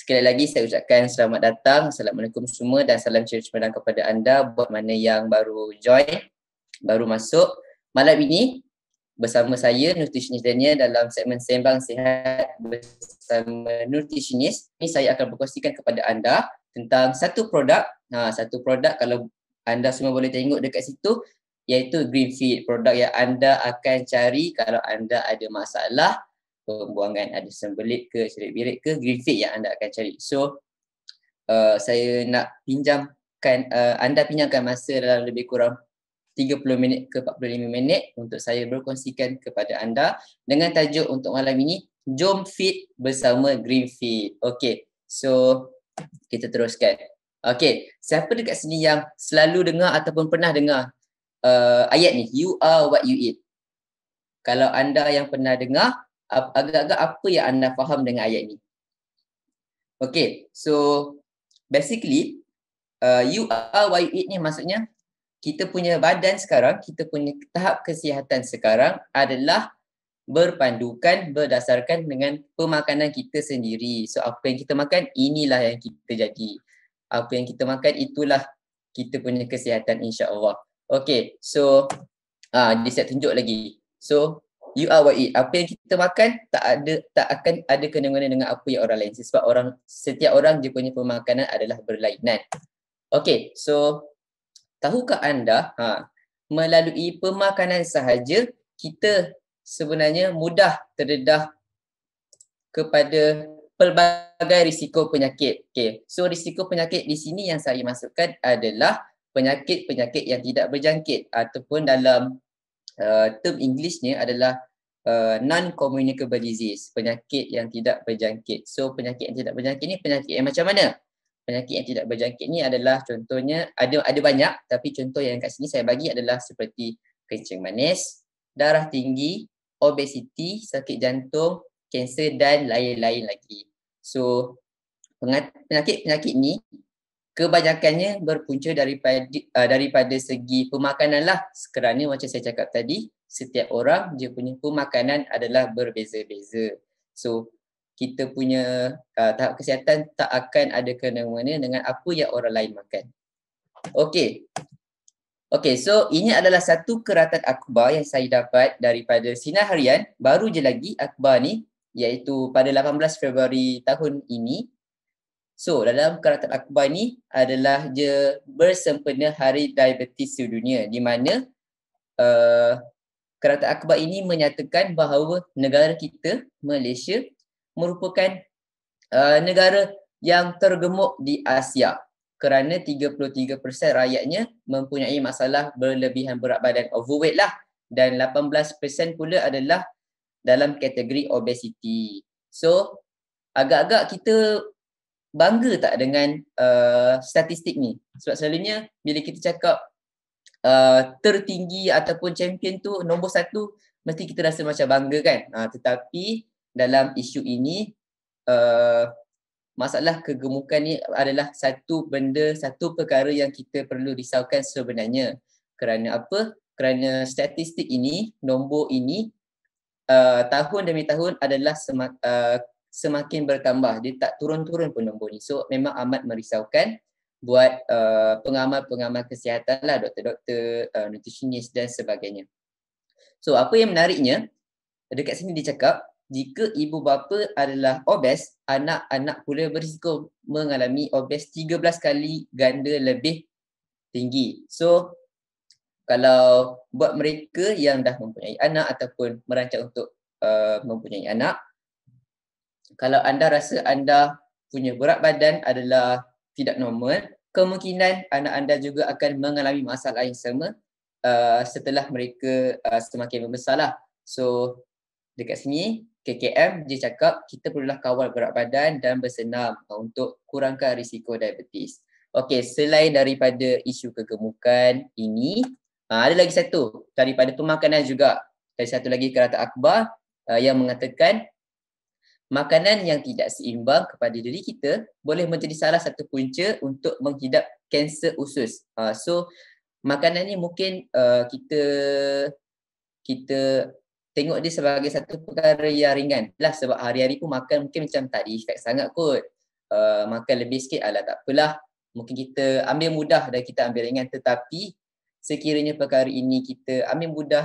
Sekali lagi saya ucapkan selamat datang. Assalamualaikum semua dan salam ceria cemerlang kepada anda buat mana yang baru join, baru masuk. Malam ini bersama saya Nutritionist Daniel dalam segmen Sembang Sihat bersama Nutritionist. Ini saya akan berkongsikan kepada anda tentang satu produk. Ha, satu produk kalau anda semua boleh tengok dekat situ iaitu Greenfeed. Produk yang anda akan cari kalau anda ada masalah pembuangan ada sembelit ke sirik birit ke grafik yang anda akan cari so uh, saya nak pinjamkan uh, anda pinjamkan masa dalam lebih kurang 30 minit ke 45 minit untuk saya berkongsikan kepada anda dengan tajuk untuk malam ini jom fit bersama green fit okey so kita teruskan okey siapa dekat sini yang selalu dengar ataupun pernah dengar uh, ayat ni you are what you eat kalau anda yang pernah dengar agak-agak apa yang anda faham dengan ayat ni. Okay, so basically uh, you are why you eat ni maksudnya kita punya badan sekarang, kita punya tahap kesihatan sekarang adalah berpandukan berdasarkan dengan pemakanan kita sendiri. So apa yang kita makan inilah yang kita jadi. Apa yang kita makan itulah kita punya kesihatan insya-Allah. Okay, so uh, dia saya tunjuk lagi. So you are what eat. Apa yang kita makan tak ada tak akan ada kena-mengena dengan apa yang orang lain. Sebab orang setiap orang dia punya pemakanan adalah berlainan. Okay, so tahukah anda ha, melalui pemakanan sahaja kita sebenarnya mudah terdedah kepada pelbagai risiko penyakit. Okay. So risiko penyakit di sini yang saya masukkan adalah penyakit-penyakit yang tidak berjangkit ataupun dalam Eh, term Englishnya adalah uh, non-communicable disease, penyakit yang tidak berjangkit. So penyakit yang tidak berjangkit ni penyakit yang macam mana? Penyakit yang tidak berjangkit ni adalah contohnya ada ada banyak tapi contoh yang kat sini saya bagi adalah seperti kencing manis, darah tinggi, obesiti, sakit jantung, kanser dan lain-lain lagi. So penyakit-penyakit ni kebanyakannya berpunca daripada uh, daripada segi pemakanan lah kerana macam saya cakap tadi setiap orang dia punya pemakanan adalah berbeza-beza so kita punya uh, tahap kesihatan tak akan ada kena-mengena dengan apa yang orang lain makan okey okey so ini adalah satu keratan akbar yang saya dapat daripada sinar harian baru je lagi akbar ni iaitu pada 18 Februari tahun ini So dalam karakter akbar ni adalah je bersempena hari diabetes Dunia di mana uh, karakter akbar ini menyatakan bahawa negara kita Malaysia merupakan uh, negara yang tergemuk di Asia kerana 33% rakyatnya mempunyai masalah berlebihan berat badan overweight lah dan 18% pula adalah dalam kategori obesity. So agak-agak kita bangga tak dengan uh, statistik ni? Sebab selalunya bila kita cakap uh, tertinggi ataupun champion tu nombor satu mesti kita rasa macam bangga kan? Uh, tetapi dalam isu ini uh, masalah kegemukan ni adalah satu benda, satu perkara yang kita perlu risaukan sebenarnya. Kerana apa? Kerana statistik ini, nombor ini uh, tahun demi tahun adalah semak, uh, semakin bertambah. Dia tak turun-turun pun nombor ni. So memang amat merisaukan buat uh, pengamal-pengamal kesihatan lah, doktor-doktor, uh, nutritionist dan sebagainya. So apa yang menariknya, dekat sini dia cakap, jika ibu bapa adalah obes, anak-anak pula berisiko mengalami obes 13 kali ganda lebih tinggi. So kalau buat mereka yang dah mempunyai anak ataupun merancang untuk uh, mempunyai anak, kalau anda rasa anda punya berat badan adalah tidak normal, kemungkinan anak anda juga akan mengalami masalah yang sama uh, setelah mereka uh, semakin membesarlah. So dekat sini KKM dia cakap kita perlulah kawal berat badan dan bersenam untuk kurangkan risiko diabetes. Okey, selain daripada isu kegemukan ini, uh, ada lagi satu daripada pemakanan juga. Ada satu lagi kerata akhbar uh, yang mengatakan makanan yang tidak seimbang kepada diri kita boleh menjadi salah satu punca untuk menghidap kanser usus. Uh, so makanan ni mungkin uh, kita kita tengok dia sebagai satu perkara yang ringan. Lah sebab hari-hari pun makan mungkin macam tak ada efek sangat kot. Uh, makan lebih sikit alah tak apalah. Mungkin kita ambil mudah dan kita ambil ringan tetapi sekiranya perkara ini kita ambil mudah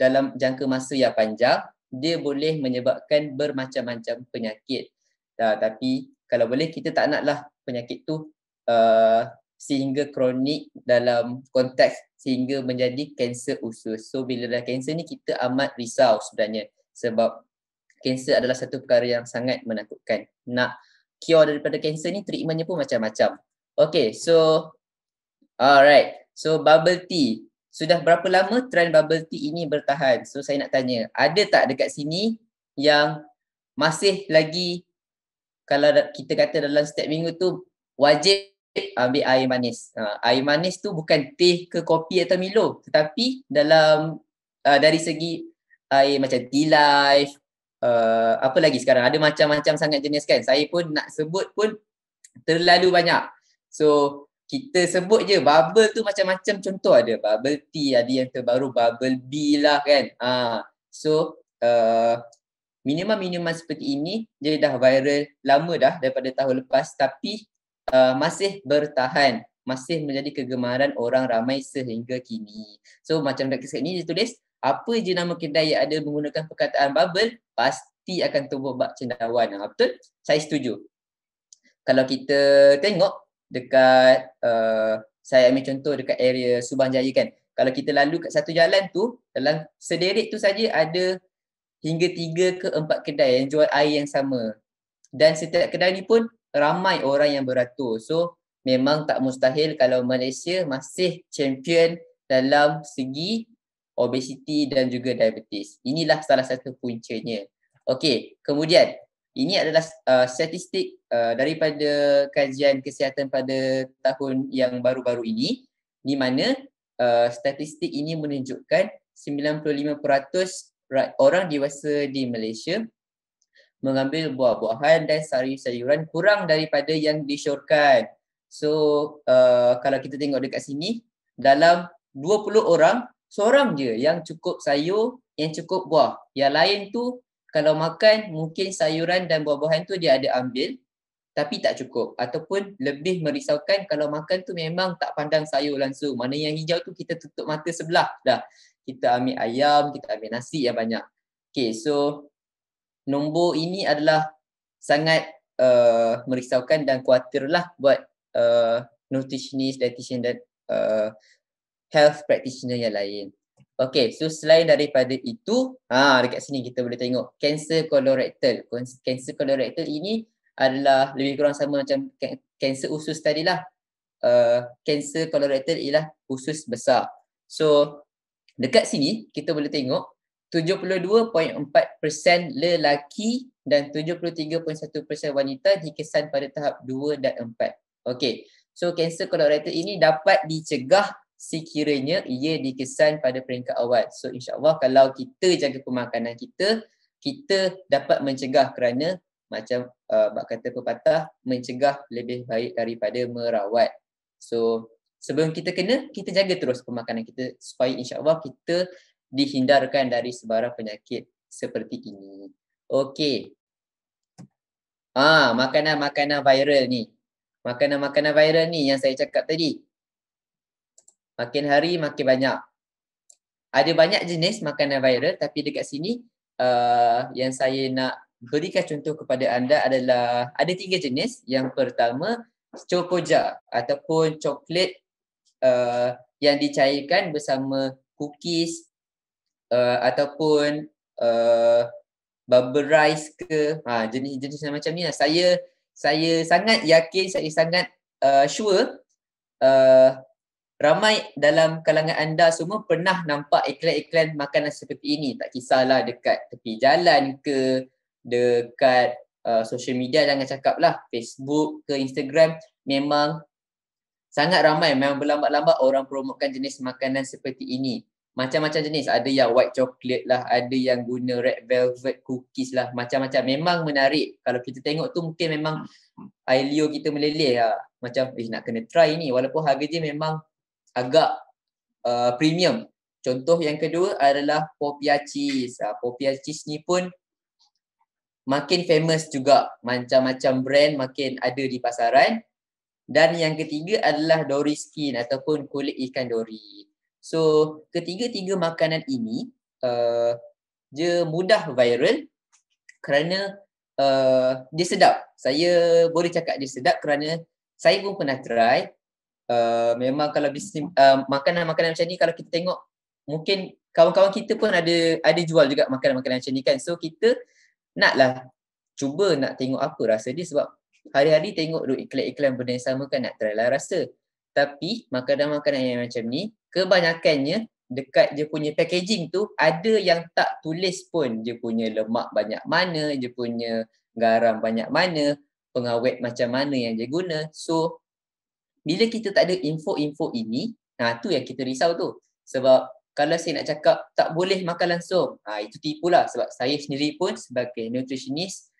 dalam jangka masa yang panjang dia boleh menyebabkan bermacam-macam penyakit. Uh, tapi kalau boleh kita tak naklah penyakit tu uh, sehingga kronik dalam konteks sehingga menjadi kanser usus. So bila dah kanser ni kita amat risau sebenarnya sebab kanser adalah satu perkara yang sangat menakutkan. Nak cure daripada kanser ni treatmentnya pun macam-macam. Okay so alright so bubble tea sudah berapa lama trend bubble tea ini bertahan? So saya nak tanya, ada tak dekat sini yang masih lagi kalau kita kata dalam setiap minggu tu wajib ambil air manis. Uh, air manis tu bukan teh ke kopi atau milo tetapi dalam uh, dari segi air macam tea life uh, apa lagi sekarang ada macam-macam sangat jenis kan. Saya pun nak sebut pun terlalu banyak. So kita sebut je bubble tu macam-macam contoh ada bubble tea ada yang terbaru bubble B lah kan ha. so uh, minuman-minuman seperti ini dia dah viral lama dah daripada tahun lepas tapi uh, masih bertahan masih menjadi kegemaran orang ramai sehingga kini so macam dekat kesat ni dia tulis apa je nama kedai yang ada menggunakan perkataan bubble pasti akan tumbuh bak cendawan ha, betul saya setuju kalau kita tengok dekat uh, saya ambil contoh dekat area Subang Jaya kan. Kalau kita lalu kat satu jalan tu, dalam sederet tu saja ada hingga tiga ke empat kedai yang jual air yang sama. Dan setiap kedai ni pun ramai orang yang beratur. So memang tak mustahil kalau Malaysia masih champion dalam segi obesiti dan juga diabetes. Inilah salah satu puncanya. Okey, kemudian ini adalah uh, statistik uh, daripada kajian kesihatan pada tahun yang baru-baru ini di mana uh, statistik ini menunjukkan 95% orang dewasa di Malaysia mengambil buah-buahan dan sayur-sayuran kurang daripada yang disyorkan. So uh, kalau kita tengok dekat sini dalam 20 orang seorang je yang cukup sayur yang cukup buah. Yang lain tu kalau makan mungkin sayuran dan buah-buahan tu dia ada ambil tapi tak cukup ataupun lebih merisaukan kalau makan tu memang tak pandang sayur langsung mana yang hijau tu kita tutup mata sebelah dah kita ambil ayam kita ambil nasi yang banyak okey so nombor ini adalah sangat uh, merisaukan dan kuatirlah buat uh, nutritionist dietitian dan uh, health practitioner yang lain Okay, so selain daripada itu, ha, dekat sini kita boleh tengok cancer colorectal. Cancer colorectal ini adalah lebih kurang sama macam cancer usus tadi lah. Uh, cancer colorectal ialah usus besar. So, dekat sini kita boleh tengok 72.4% lelaki dan 73.1% wanita dikesan pada tahap 2 dan 4. Okay, so cancer colorectal ini dapat dicegah sekiranya ia dikesan pada peringkat awal. So insyaAllah kalau kita jaga pemakanan kita, kita dapat mencegah kerana macam uh, bak kata pepatah, mencegah lebih baik daripada merawat. So sebelum kita kena, kita jaga terus pemakanan kita supaya insyaAllah kita dihindarkan dari sebarang penyakit seperti ini. Okay. Ah, makanan-makanan viral ni. Makanan-makanan viral ni yang saya cakap tadi makin hari makin banyak. Ada banyak jenis makanan viral tapi dekat sini uh, yang saya nak berikan contoh kepada anda adalah ada tiga jenis. Yang pertama cokoja ataupun coklat uh, yang dicairkan bersama cookies uh, ataupun uh, bubble rice ke ha, jenis-jenis macam ni lah. Saya saya sangat yakin, saya sangat uh, sure uh, ramai dalam kalangan anda semua pernah nampak iklan-iklan makanan seperti ini tak kisahlah dekat tepi jalan ke dekat uh, social media jangan cakap lah Facebook ke Instagram memang sangat ramai memang berlambat-lambat orang promokkan jenis makanan seperti ini macam-macam jenis ada yang white chocolate lah ada yang guna red velvet cookies lah macam-macam memang menarik kalau kita tengok tu mungkin memang hmm. ailio kita meleleh lah macam eh nak kena try ni walaupun harga dia memang agak uh, premium. Contoh yang kedua adalah popia cheese. Uh, ah, popia cheese ni pun makin famous juga. Macam-macam brand makin ada di pasaran. Dan yang ketiga adalah dory skin ataupun kulit ikan dory. So, ketiga-tiga makanan ini uh, dia mudah viral kerana uh, dia sedap. Saya boleh cakap dia sedap kerana saya pun pernah try Eh, memang kalau bisnes uh, makanan-makanan macam ni kalau kita tengok mungkin kawan-kawan kita pun ada ada jual juga makanan-makanan macam ni kan. So kita naklah cuba nak tengok apa rasa dia sebab hari-hari tengok duit iklan-iklan benda yang sama kan nak try lah rasa. Tapi makanan-makanan yang macam ni kebanyakannya dekat dia punya packaging tu ada yang tak tulis pun dia punya lemak banyak mana, dia punya garam banyak mana, pengawet macam mana yang dia guna. So bila kita tak ada info-info ini nah tu yang kita risau tu sebab kalau saya nak cakap tak boleh makan langsung ha, itu lah sebab saya sendiri pun sebagai nutritionist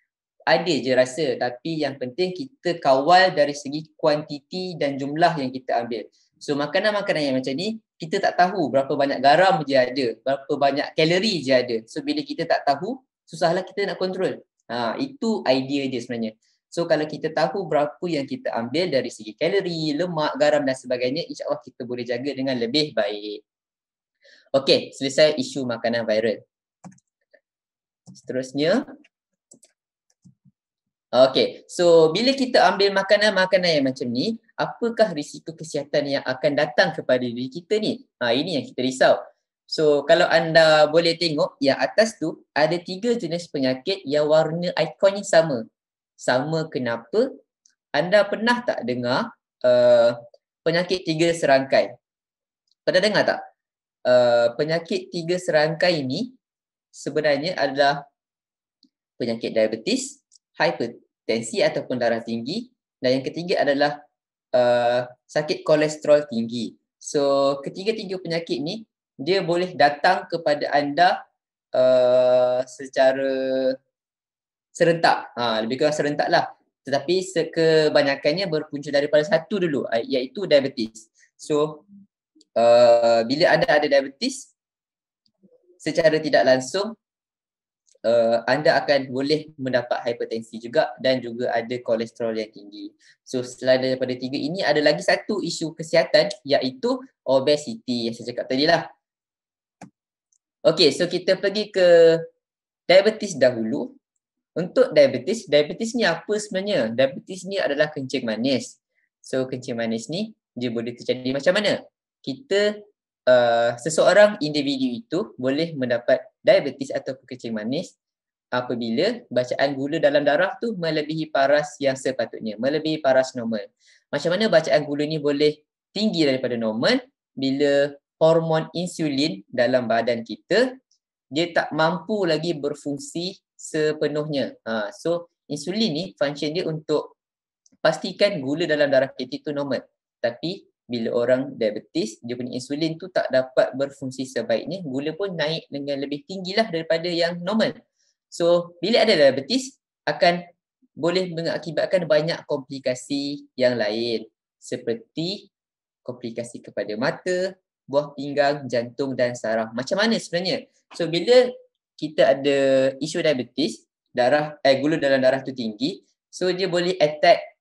ada je rasa tapi yang penting kita kawal dari segi kuantiti dan jumlah yang kita ambil so makanan-makanan yang macam ni kita tak tahu berapa banyak garam je ada berapa banyak kalori je ada so bila kita tak tahu susahlah kita nak kontrol ha, itu idea dia sebenarnya So kalau kita tahu berapa yang kita ambil dari segi kalori, lemak, garam dan sebagainya, Insya Allah kita boleh jaga dengan lebih baik. Okay, selesai isu makanan viral. Seterusnya. Okay, so bila kita ambil makanan-makanan yang macam ni, apakah risiko kesihatan yang akan datang kepada diri kita ni? Ha, ini yang kita risau. So kalau anda boleh tengok yang atas tu ada tiga jenis penyakit yang warna ikonnya sama sama kenapa anda pernah tak dengar uh, penyakit tiga serangkai pernah dengar tak uh, penyakit tiga serangkai ini sebenarnya adalah penyakit diabetes hipertensi ataupun darah tinggi dan yang ketiga adalah uh, sakit kolesterol tinggi so ketiga-tiga penyakit ni dia boleh datang kepada anda uh, secara serentak. Ha, lebih kurang serentak lah. Tetapi kebanyakannya berpunca daripada satu dulu iaitu diabetes. So uh, bila anda ada diabetes secara tidak langsung uh, anda akan boleh mendapat hipertensi juga dan juga ada kolesterol yang tinggi. So selain daripada tiga ini ada lagi satu isu kesihatan iaitu obesiti yang saya cakap tadi lah. Okay so kita pergi ke diabetes dahulu. Untuk diabetes, diabetes ni apa sebenarnya? Diabetes ni adalah kencing manis. So kencing manis ni dia boleh terjadi macam mana? Kita uh, seseorang individu itu boleh mendapat diabetes atau kencing manis apabila bacaan gula dalam darah tu melebihi paras yang sepatutnya, melebihi paras normal. Macam mana bacaan gula ni boleh tinggi daripada normal bila hormon insulin dalam badan kita dia tak mampu lagi berfungsi sepenuhnya. Ha, so insulin ni function dia untuk pastikan gula dalam darah kita itu normal. Tapi bila orang diabetes, dia punya insulin tu tak dapat berfungsi sebaiknya, gula pun naik dengan lebih tinggilah daripada yang normal. So bila ada diabetes, akan boleh mengakibatkan banyak komplikasi yang lain seperti komplikasi kepada mata, buah pinggang, jantung dan saraf. Macam mana sebenarnya? So bila kita ada isu diabetes, darah eh, gula dalam darah tu tinggi, so dia boleh attack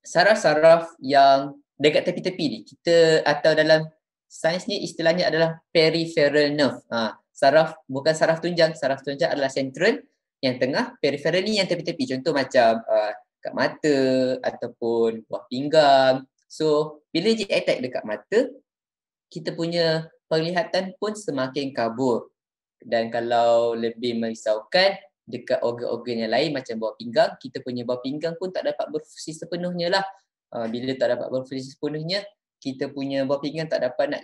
saraf-saraf yang dekat tepi-tepi ni. Kita atau dalam sains ni istilahnya adalah peripheral nerve. Ha, saraf bukan saraf tunjang, saraf tunjang adalah central yang tengah, peripheral ni yang tepi-tepi. Contoh macam uh, kat mata ataupun buah pinggang. So bila dia attack dekat mata, kita punya penglihatan pun semakin kabur dan kalau lebih merisaukan dekat organ-organ yang lain macam bawah pinggang kita punya bawah pinggang pun tak dapat berfungsi sepenuhnya lah uh, bila tak dapat berfungsi sepenuhnya kita punya bawah pinggang tak dapat nak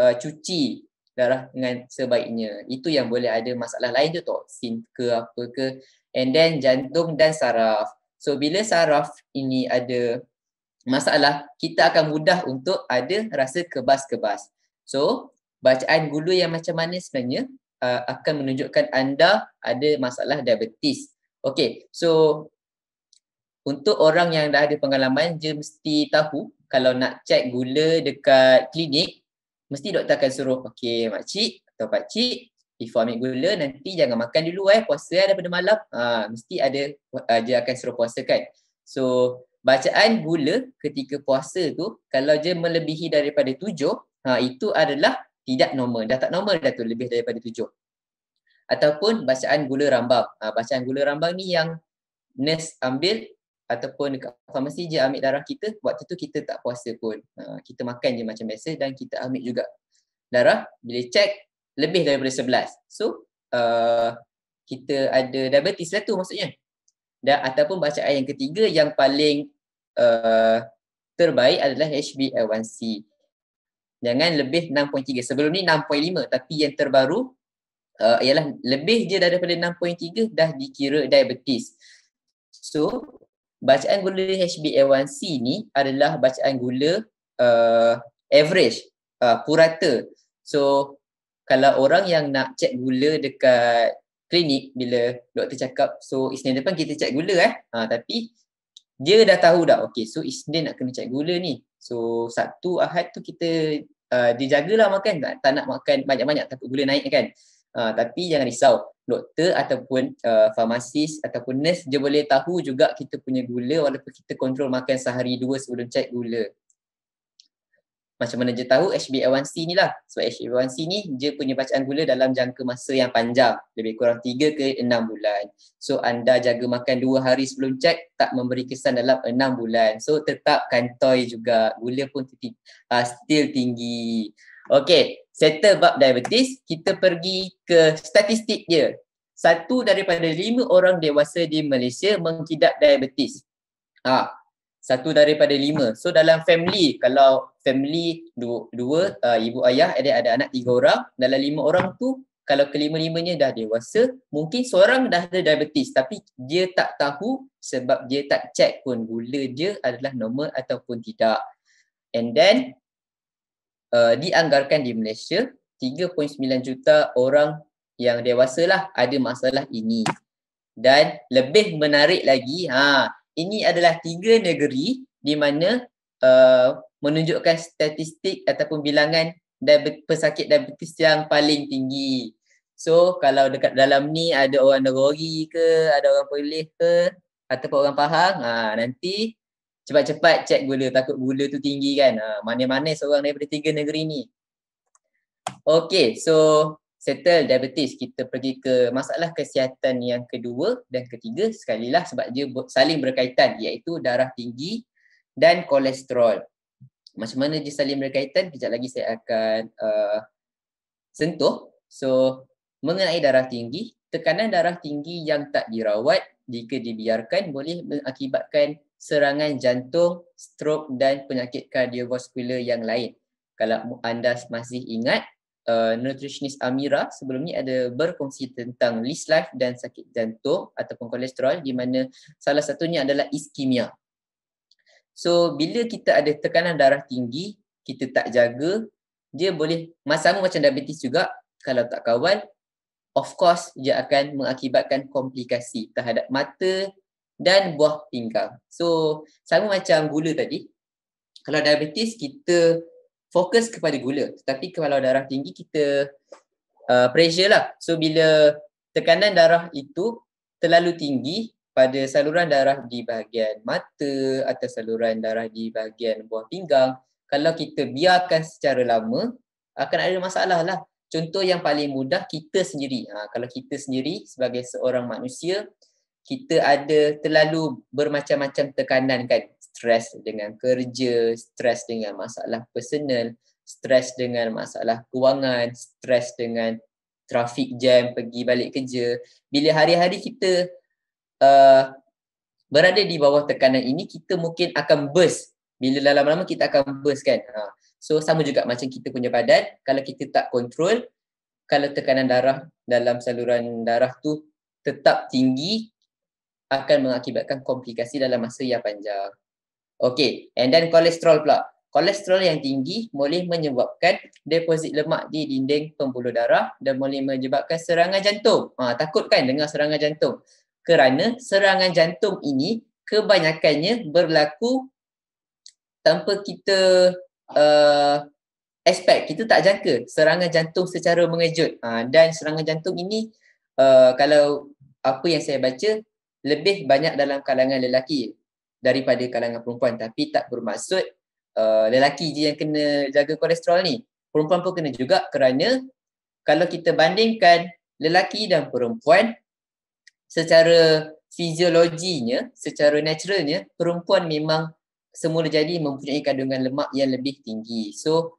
uh, cuci darah dengan sebaiknya itu yang boleh ada masalah lain tu toksin ke apa ke and then jantung dan saraf so bila saraf ini ada masalah kita akan mudah untuk ada rasa kebas-kebas so bacaan gula yang macam mana sebenarnya Uh, akan menunjukkan anda ada masalah diabetes. Okey, so untuk orang yang dah ada pengalaman, dia mesti tahu kalau nak cek gula dekat klinik, mesti doktor akan suruh, okey makcik atau pakcik, before ambil gula nanti jangan makan dulu eh, puasa eh, daripada malam. Ha, mesti ada, uh, dia akan suruh puasa kan. So, bacaan gula ketika puasa tu, kalau dia melebihi daripada tujuh, ha, itu adalah tidak normal. Dah tak normal dah tu lebih daripada tujuh. Ataupun bacaan gula rambam. Ha, ah, bacaan gula rambam ni yang nurse ambil ataupun dekat farmasi je ambil darah kita waktu tu kita tak puasa pun. Ha, kita makan je macam biasa dan kita ambil juga darah bila cek lebih daripada sebelas. So uh, kita ada diabetes lah tu maksudnya. Dan ataupun bacaan yang ketiga yang paling uh, terbaik adalah HbA1c jangan lebih 6.3 sebelum ni 6.5 tapi yang terbaru uh, ialah lebih je daripada 6.3 dah dikira diabetes so bacaan gula HbA1c ni adalah bacaan gula uh, average uh, purata so kalau orang yang nak cek gula dekat klinik bila doktor cakap so Isnin depan kita cek gula eh ha, tapi dia dah tahu dah okay so Isnin nak kena cek gula ni so Sabtu Ahad tu kita Ah, dia jagalah makan tak, tak nak makan banyak-banyak takut gula naik kan uh, tapi jangan risau doktor ataupun uh, farmasis ataupun nurse dia boleh tahu juga kita punya gula walaupun kita kontrol makan sehari dua sebelum check gula macam mana je tahu HbA1c ni lah sebab HbA1c ni dia punya bacaan gula dalam jangka masa yang panjang lebih kurang 3 ke 6 bulan so anda jaga makan 2 hari sebelum cek tak memberi kesan dalam 6 bulan so tetap kantoi juga gula pun ah, still tinggi Okay, settle bab diabetes, kita pergi ke statistik dia. Satu daripada lima orang dewasa di Malaysia mengidap diabetes. Ah satu daripada lima. So dalam family, kalau family dua, dua uh, ibu ayah, ada, ada anak tiga orang, dalam lima orang tu, kalau kelima-limanya dah dewasa, mungkin seorang dah ada diabetes tapi dia tak tahu sebab dia tak check pun gula dia adalah normal ataupun tidak. And then, uh, dianggarkan di Malaysia, 3.9 juta orang yang dewasa lah ada masalah ini. Dan lebih menarik lagi, ha, ini adalah tiga negeri di mana uh, menunjukkan statistik ataupun bilangan diabetes, pesakit diabetes yang paling tinggi. So kalau dekat dalam ni ada orang negeri ke, ada orang Perlis ke ataupun orang Pahang, ha, nanti cepat-cepat cek gula takut gula tu tinggi kan. mana ha, mana-mana seorang daripada tiga negeri ni. Okay, so settle diabetes kita pergi ke masalah kesihatan yang kedua dan ketiga sekali lah sebab dia saling berkaitan iaitu darah tinggi dan kolesterol. Macam mana dia saling berkaitan kejap lagi saya akan uh, sentuh. So mengenai darah tinggi, tekanan darah tinggi yang tak dirawat jika dibiarkan boleh mengakibatkan serangan jantung, stroke dan penyakit kardiovaskular yang lain. Kalau anda masih ingat uh, nutritionist Amira sebelum ni ada berkongsi tentang list life dan sakit jantung ataupun kolesterol di mana salah satunya adalah iskemia. So bila kita ada tekanan darah tinggi, kita tak jaga, dia boleh sama macam diabetes juga kalau tak kawal of course dia akan mengakibatkan komplikasi terhadap mata dan buah pinggang. So sama macam gula tadi, kalau diabetes kita fokus kepada gula. tapi kalau darah tinggi kita uh, pressure lah. So bila tekanan darah itu terlalu tinggi pada saluran darah di bahagian mata atau saluran darah di bahagian buah pinggang, kalau kita biarkan secara lama akan ada masalah lah. Contoh yang paling mudah kita sendiri. Ha, kalau kita sendiri sebagai seorang manusia kita ada terlalu bermacam-macam tekanan kan stres dengan kerja, stres dengan masalah personal, stres dengan masalah kewangan, stres dengan trafik jam pergi balik kerja. Bila hari-hari kita uh, berada di bawah tekanan ini, kita mungkin akan burst. Bila lama-lama kita akan burst kan. Ha. So sama juga macam kita punya badan, kalau kita tak kontrol, kalau tekanan darah dalam saluran darah tu tetap tinggi, akan mengakibatkan komplikasi dalam masa yang panjang. Okey, and then kolesterol pula. Kolesterol yang tinggi boleh menyebabkan deposit lemak di dinding pembuluh darah dan boleh menyebabkan serangan jantung. Ha, takut kan dengan serangan jantung? Kerana serangan jantung ini kebanyakannya berlaku tanpa kita uh, expect, kita tak jangka serangan jantung secara mengejut. Ha, dan serangan jantung ini uh, kalau apa yang saya baca lebih banyak dalam kalangan lelaki daripada kalangan perempuan tapi tak bermaksud uh, lelaki je yang kena jaga kolesterol ni perempuan pun kena juga kerana kalau kita bandingkan lelaki dan perempuan secara fisiologinya secara naturalnya perempuan memang semula jadi mempunyai kandungan lemak yang lebih tinggi so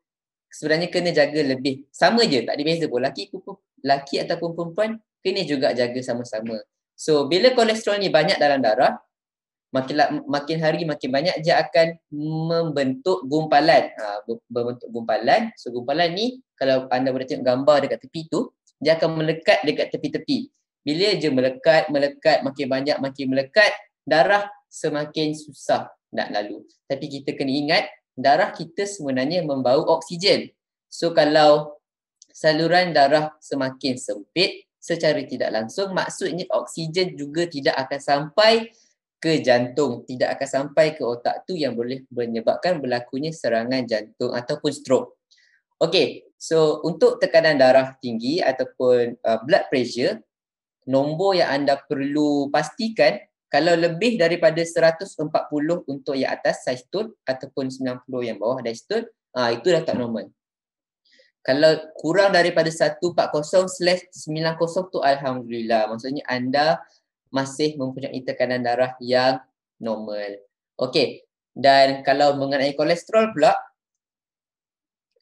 sebenarnya kena jaga lebih sama je tak ada beza pun lelaki lelaki ataupun perempuan kena juga jaga sama-sama so bila kolesterol ni banyak dalam darah makin makin hari makin banyak dia akan membentuk gumpalan ha, membentuk gumpalan so gumpalan ni kalau anda boleh tengok gambar dekat tepi tu dia akan melekat dekat tepi-tepi bila dia melekat melekat makin banyak makin melekat darah semakin susah nak lalu tapi kita kena ingat darah kita sebenarnya membawa oksigen so kalau saluran darah semakin sempit secara tidak langsung maksudnya oksigen juga tidak akan sampai ke jantung tidak akan sampai ke otak tu yang boleh menyebabkan berlakunya serangan jantung ataupun stroke. Okey, so untuk tekanan darah tinggi ataupun uh, blood pressure nombor yang anda perlu pastikan kalau lebih daripada 140 untuk yang atas sistole ataupun 90 yang bawah sistole ah uh, itu dah tak normal. Kalau kurang daripada 140/90 tu alhamdulillah maksudnya anda masih mempunyai tekanan darah yang normal. Okey. Dan kalau mengenai kolesterol pula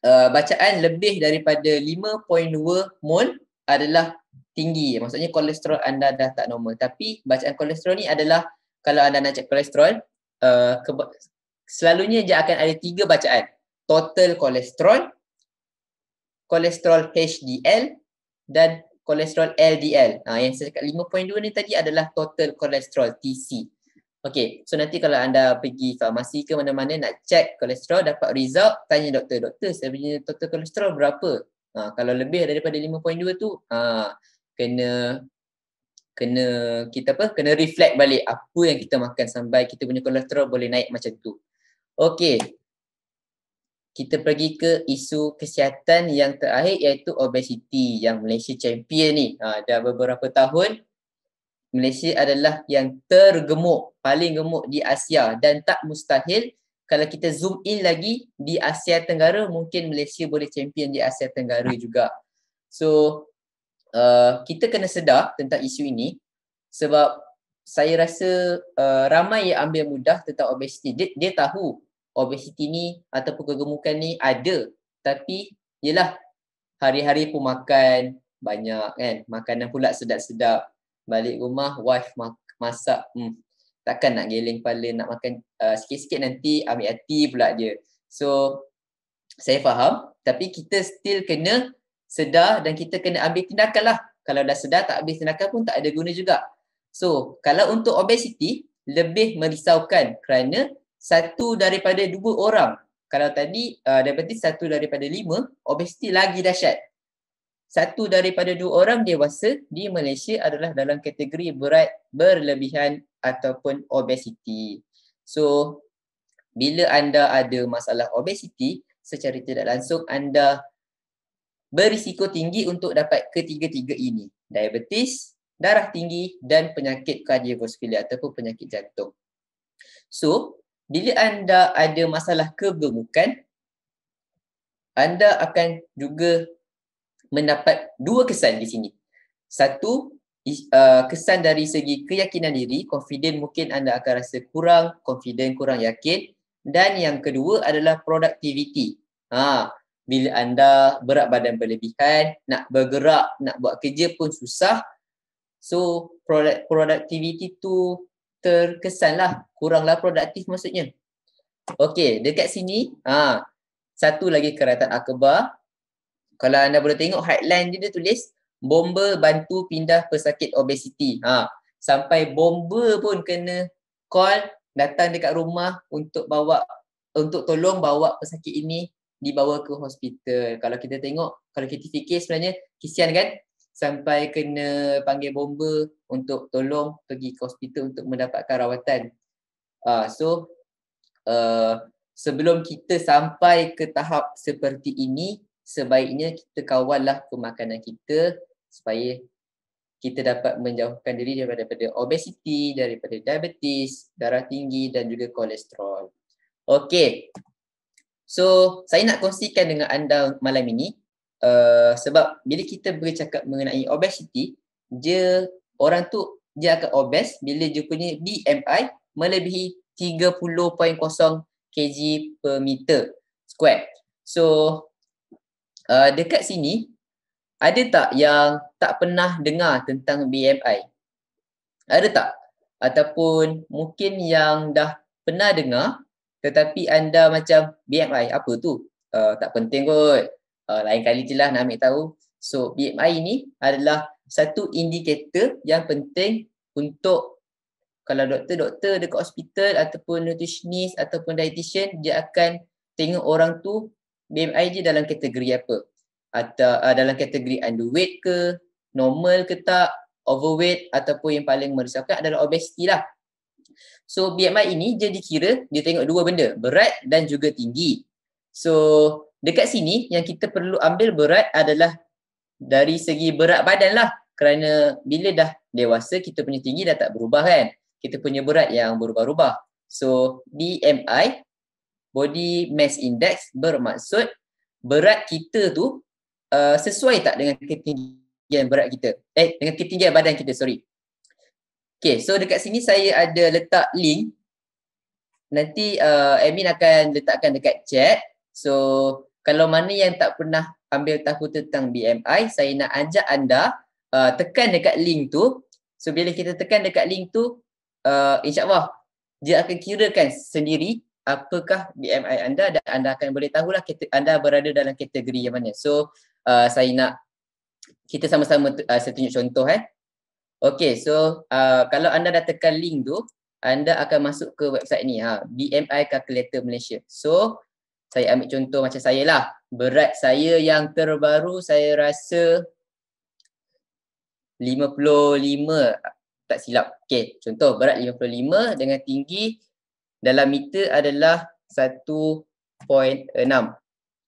uh, bacaan lebih daripada 5.2 mol adalah tinggi. Maksudnya kolesterol anda dah tak normal. Tapi bacaan kolesterol ni adalah kalau anda nak cek kolesterol uh, selalunya dia akan ada tiga bacaan. Total kolesterol, kolesterol HDL dan kolesterol LDL. Ha, yang saya cakap 5.2 ni tadi adalah total kolesterol TC. Okey, so nanti kalau anda pergi farmasi ke mana-mana nak check kolesterol, dapat result, tanya doktor. Doktor, saya punya total kolesterol berapa? Ha, kalau lebih daripada 5.2 tu, ha, kena kena kita apa kena reflect balik apa yang kita makan sampai kita punya kolesterol boleh naik macam tu. Okey, kita pergi ke isu kesihatan yang terakhir iaitu obesiti yang Malaysia champion ni. Ha, dah beberapa tahun Malaysia adalah yang tergemuk, paling gemuk di Asia dan tak mustahil kalau kita zoom in lagi di Asia Tenggara mungkin Malaysia boleh champion di Asia Tenggara juga. So uh, kita kena sedar tentang isu ini sebab saya rasa uh, ramai yang ambil mudah tentang obesiti. Dia, dia tahu obesiti ni ataupun kegemukan ni ada tapi yelah hari-hari pun makan banyak kan makanan pula sedap-sedap balik rumah wife masak hmm, takkan nak geleng kepala nak makan uh, sikit-sikit nanti ambil hati pula dia so saya faham tapi kita still kena sedar dan kita kena ambil tindakan lah kalau dah sedar tak ambil tindakan pun tak ada guna juga so kalau untuk obesiti lebih merisaukan kerana satu daripada dua orang kalau tadi uh, diabetes satu daripada lima, obesiti lagi dahsyat. Satu daripada dua orang dewasa di Malaysia adalah dalam kategori berat berlebihan ataupun obesiti. So, bila anda ada masalah obesiti, secara tidak langsung anda berisiko tinggi untuk dapat ketiga-tiga ini. Diabetes, darah tinggi dan penyakit kardiovaskular ataupun penyakit jantung. So, bila anda ada masalah kegemukan, anda akan juga mendapat dua kesan di sini. Satu, uh, kesan dari segi keyakinan diri, confident mungkin anda akan rasa kurang, confident kurang yakin. Dan yang kedua adalah productivity. Ha, bila anda berat badan berlebihan, nak bergerak, nak buat kerja pun susah. So, productivity tu terkesanlah kuranglah produktif maksudnya. Okey, dekat sini ha satu lagi kereta akbar. Kalau anda boleh tengok headline dia, dia tulis bomba bantu pindah pesakit obesiti. Ha, sampai bomba pun kena call datang dekat rumah untuk bawa untuk tolong bawa pesakit ini dibawa ke hospital. Kalau kita tengok, kalau kita fikir sebenarnya kesian kan sampai kena panggil bomba untuk tolong pergi ke hospital untuk mendapatkan rawatan. Uh, so uh, sebelum kita sampai ke tahap seperti ini, sebaiknya kita kawal lah pemakanan kita supaya kita dapat menjauhkan diri daripada, daripada obesiti, daripada diabetes, darah tinggi dan juga kolesterol. Okay, So, saya nak kongsikan dengan anda malam ini uh, sebab bila kita bercakap mengenai obesity dia orang tu dia akan obes bila dia punya BMI melebihi 30.0 kg per meter square so uh, dekat sini ada tak yang tak pernah dengar tentang BMI ada tak ataupun mungkin yang dah pernah dengar tetapi anda macam BMI apa tu uh, tak penting kot uh, lain kali je lah nak ambil tahu. So BMI ni adalah satu indikator yang penting untuk kalau doktor-doktor dekat hospital ataupun nutritionist ataupun dietitian dia akan tengok orang tu BMI je dalam kategori apa. Atau uh, dalam kategori underweight ke, normal ke tak, overweight ataupun yang paling merisaukan adalah obesity lah. So BMI ini dia dikira dia tengok dua benda, berat dan juga tinggi. So Dekat sini yang kita perlu ambil berat adalah dari segi berat badan lah. Kerana bila dah dewasa, kita punya tinggi dah tak berubah kan. Kita punya berat yang berubah-ubah. So BMI, Body Mass Index bermaksud berat kita tu uh, sesuai tak dengan ketinggian berat kita. Eh, dengan ketinggian badan kita, sorry. Okay, so dekat sini saya ada letak link nanti uh, admin akan letakkan dekat chat so kalau mana yang tak pernah ambil tahu tentang BMI, saya nak ajak anda uh, tekan dekat link tu. So bila kita tekan dekat link tu, uh, Allah dia akan kirakan sendiri apakah BMI anda dan anda akan boleh tahulah kita, anda berada dalam kategori yang mana. So uh, saya nak kita sama-sama uh, saya tunjuk contoh eh. Okay, so uh, kalau anda dah tekan link tu, anda akan masuk ke website ni ha, BMI Calculator Malaysia. So saya ambil contoh macam saya lah berat saya yang terbaru saya rasa 55 tak silap okey contoh berat 55 dengan tinggi dalam meter adalah 1.6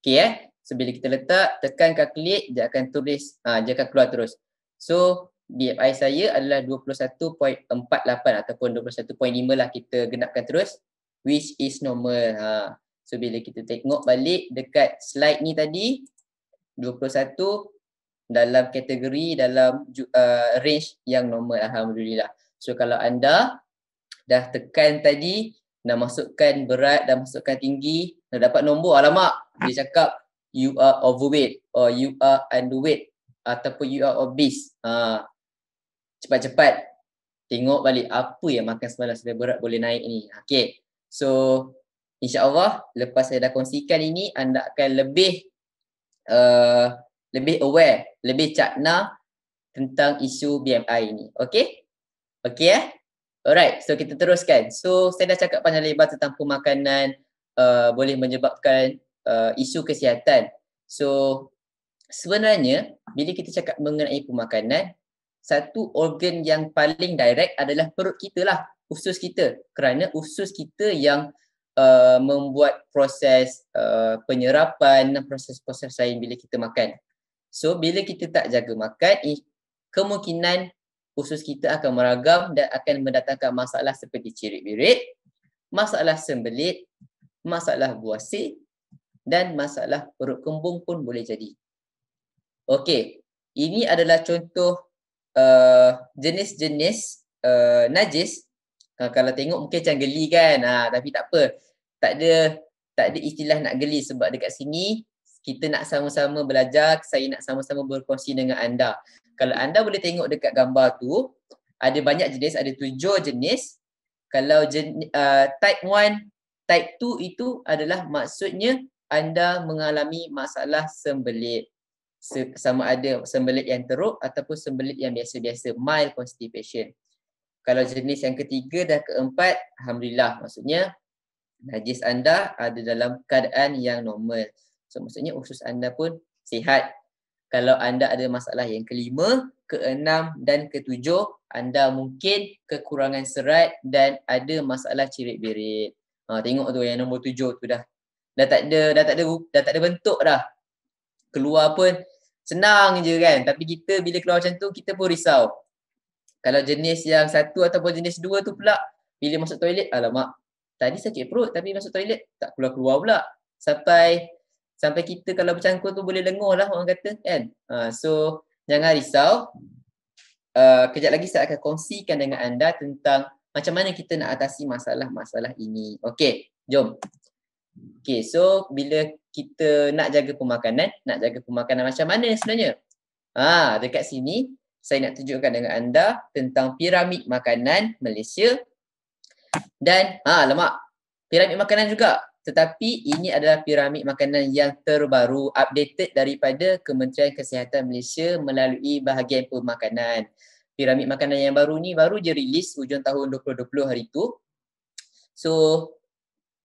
okey eh so bila kita letak tekan kalkulat dia akan tulis ha, dia akan keluar terus so BFI saya adalah 21.48 ataupun 21.5 lah kita genapkan terus which is normal ha So bila kita tengok balik dekat slide ni tadi 21 dalam kategori dalam uh, range yang normal alhamdulillah. So kalau anda dah tekan tadi nak masukkan berat dan masukkan tinggi nak dapat nombor alamak dia cakap you are overweight or you are underweight ataupun you are obese. Ha. Cepat-cepat tengok balik apa yang makan semalam sampai berat boleh naik ni. Okay. So InsyaAllah lepas saya dah kongsikan ini anda akan lebih uh, lebih aware, lebih cakna tentang isu BMI ini. Okay? Okay eh? Alright, so kita teruskan. So saya dah cakap panjang lebar tentang pemakanan uh, boleh menyebabkan uh, isu kesihatan. So sebenarnya bila kita cakap mengenai pemakanan, satu organ yang paling direct adalah perut kita lah, usus kita. Kerana usus kita yang uh, membuat proses uh, penyerapan dan proses-proses lain bila kita makan. So bila kita tak jaga makan, eh, kemungkinan usus kita akan meragam dan akan mendatangkan masalah seperti cirit-birit, masalah sembelit, masalah buasi dan masalah perut kembung pun boleh jadi. Okey, ini adalah contoh uh, jenis-jenis uh, najis kalau, kalau tengok mungkin macam geli kan. Ha, tapi tak apa. Tak ada tak ada istilah nak geli sebab dekat sini kita nak sama-sama belajar, saya nak sama-sama berkongsi dengan anda. Kalau anda boleh tengok dekat gambar tu, ada banyak jenis, ada tujuh jenis. Kalau jenis, uh, type 1, type 2 itu adalah maksudnya anda mengalami masalah sembelit. Sama ada sembelit yang teruk ataupun sembelit yang biasa-biasa, mild constipation kalau jenis yang ketiga dan keempat alhamdulillah maksudnya najis anda ada dalam keadaan yang normal so maksudnya usus anda pun sihat kalau anda ada masalah yang kelima keenam dan ketujuh anda mungkin kekurangan serat dan ada masalah cirit birit ha, tengok tu yang nombor tujuh tu dah dah tak ada dah tak ada dah tak ada bentuk dah keluar pun senang je kan tapi kita bila keluar macam tu kita pun risau kalau jenis yang satu ataupun jenis dua tu pula pilih masuk toilet, alamak. Tadi sakit perut tapi masuk toilet tak keluar-keluar pula. Sampai sampai kita kalau bercangkul tu boleh lenguh lah orang kata kan. Ha, so jangan risau. Uh, kejap lagi saya akan kongsikan dengan anda tentang macam mana kita nak atasi masalah-masalah ini. Okay, jom. Okay, so bila kita nak jaga pemakanan, nak jaga pemakanan macam mana sebenarnya? Ha, dekat sini saya nak tunjukkan dengan anda tentang piramid makanan Malaysia dan ha lemak piramid makanan juga tetapi ini adalah piramid makanan yang terbaru updated daripada Kementerian Kesihatan Malaysia melalui bahagian pemakanan. Piramid makanan yang baru ni baru je rilis hujung tahun 2020 hari tu. So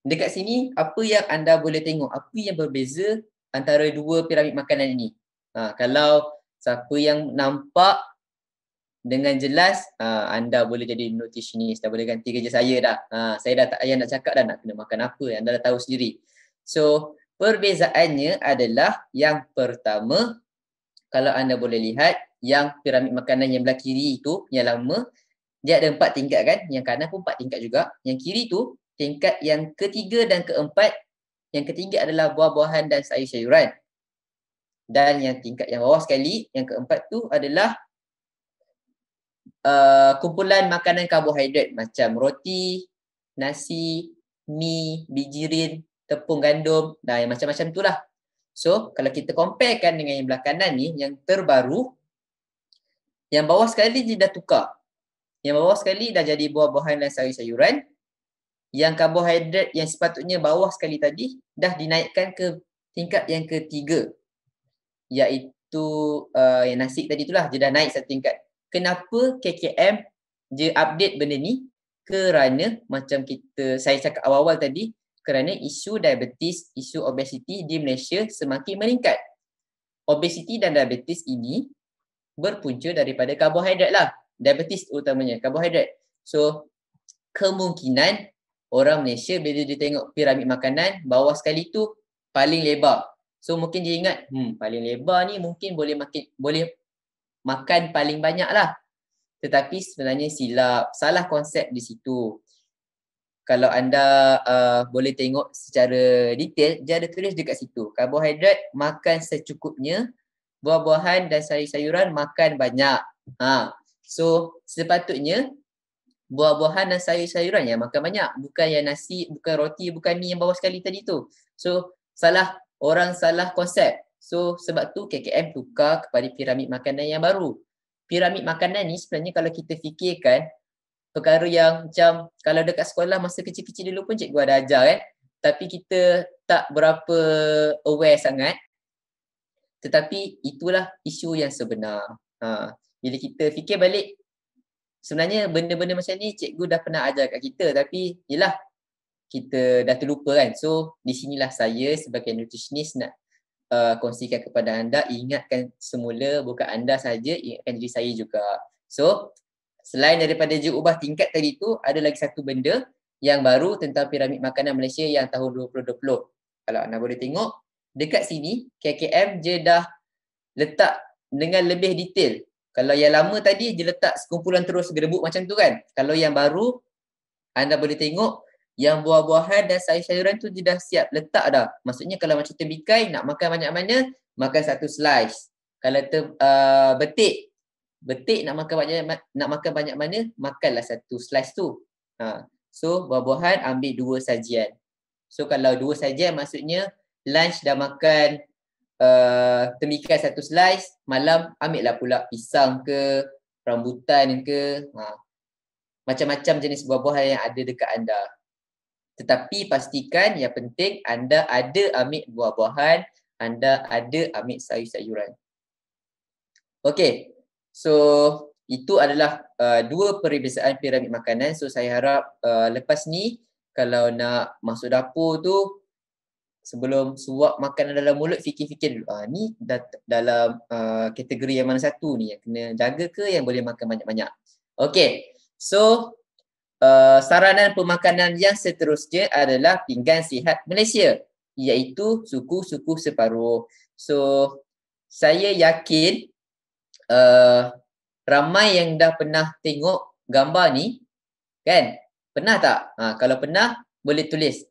dekat sini apa yang anda boleh tengok? Apa yang berbeza antara dua piramid makanan ini? Ha, kalau siapa yang nampak dengan jelas uh, anda boleh jadi nutritionist dan boleh ganti kerja saya dah. Uh, saya dah tak payah nak cakap dah nak kena makan apa yang anda dah tahu sendiri. So perbezaannya adalah yang pertama kalau anda boleh lihat yang piramid makanan yang belah kiri itu yang lama dia ada empat tingkat kan yang kanan pun empat tingkat juga yang kiri tu tingkat yang ketiga dan keempat yang ketiga adalah buah-buahan dan sayur-sayuran dan yang tingkat yang bawah sekali yang keempat tu adalah uh, kumpulan makanan karbohidrat macam roti, nasi, mi, bijirin, tepung gandum dan macam-macam tu lah. So, kalau kita comparekan dengan yang belah kanan ni, yang terbaru, yang bawah sekali dia dah tukar. Yang bawah sekali dah jadi buah-buahan dan sayur-sayuran. Yang karbohidrat yang sepatutnya bawah sekali tadi, dah dinaikkan ke tingkat yang ketiga. Iaitu uh, yang nasi tadi itulah, dia dah naik satu tingkat kenapa KKM dia update benda ni kerana macam kita saya cakap awal-awal tadi kerana isu diabetes, isu obesiti di Malaysia semakin meningkat. Obesiti dan diabetes ini berpunca daripada karbohidrat lah. Diabetes utamanya, karbohidrat. So, kemungkinan orang Malaysia bila dia tengok piramid makanan, bawah sekali tu paling lebar. So, mungkin dia ingat, hmm, paling lebar ni mungkin boleh makin, boleh makan paling banyak lah. Tetapi sebenarnya silap, salah konsep di situ. Kalau anda uh, boleh tengok secara detail, dia ada tulis dekat situ. Karbohidrat makan secukupnya, buah-buahan dan sayur-sayuran makan banyak. Ha. So sepatutnya buah-buahan dan sayur-sayuran yang makan banyak bukan yang nasi, bukan roti, bukan mie yang bawah sekali tadi tu. So salah orang salah konsep. So sebab tu KKM tukar kepada piramid makanan yang baru. Piramid makanan ni sebenarnya kalau kita fikirkan perkara yang macam kalau dekat sekolah masa kecil-kecil dulu pun cikgu ada ajar kan. Tapi kita tak berapa aware sangat. Tetapi itulah isu yang sebenar. Ha. Bila kita fikir balik sebenarnya benda-benda macam ni cikgu dah pernah ajar kat kita tapi yelah kita dah terlupa kan. So di sinilah saya sebagai nutritionist nak uh, kongsikan kepada anda ingatkan semula bukan anda saja ingatkan diri saya juga so selain daripada je ubah tingkat tadi tu ada lagi satu benda yang baru tentang piramid makanan Malaysia yang tahun 2020 kalau anda boleh tengok dekat sini KKM je dah letak dengan lebih detail kalau yang lama tadi dia letak sekumpulan terus gerebuk macam tu kan kalau yang baru anda boleh tengok yang buah-buahan dan sayur-sayuran tu dia dah siap letak dah. Maksudnya kalau macam tembikai nak makan banyak mana, makan satu slice. Kalau ter, uh, betik, betik nak makan banyak nak makan banyak mana, makanlah satu slice tu. Ha. So buah-buahan ambil dua sajian. So kalau dua sajian maksudnya lunch dah makan uh, tembikai satu slice, malam ambil lah pula pisang ke, rambutan ke, ha. macam-macam jenis buah-buahan yang ada dekat anda tetapi pastikan yang penting anda ada ambil buah-buahan, anda ada ambil sayur-sayuran. Okay, So itu adalah uh, dua perbezaan piramid makanan. So saya harap uh, lepas ni kalau nak masuk dapur tu sebelum suap makanan dalam mulut fikir-fikir dulu. Ah ni dat- dalam uh, kategori yang mana satu ni yang kena jaga ke yang boleh makan banyak-banyak. Okay, So uh, saranan pemakanan yang seterusnya adalah pinggan sihat Malaysia iaitu suku-suku separuh. So saya yakin uh, ramai yang dah pernah tengok gambar ni kan? Pernah tak? Ha, kalau pernah boleh tulis.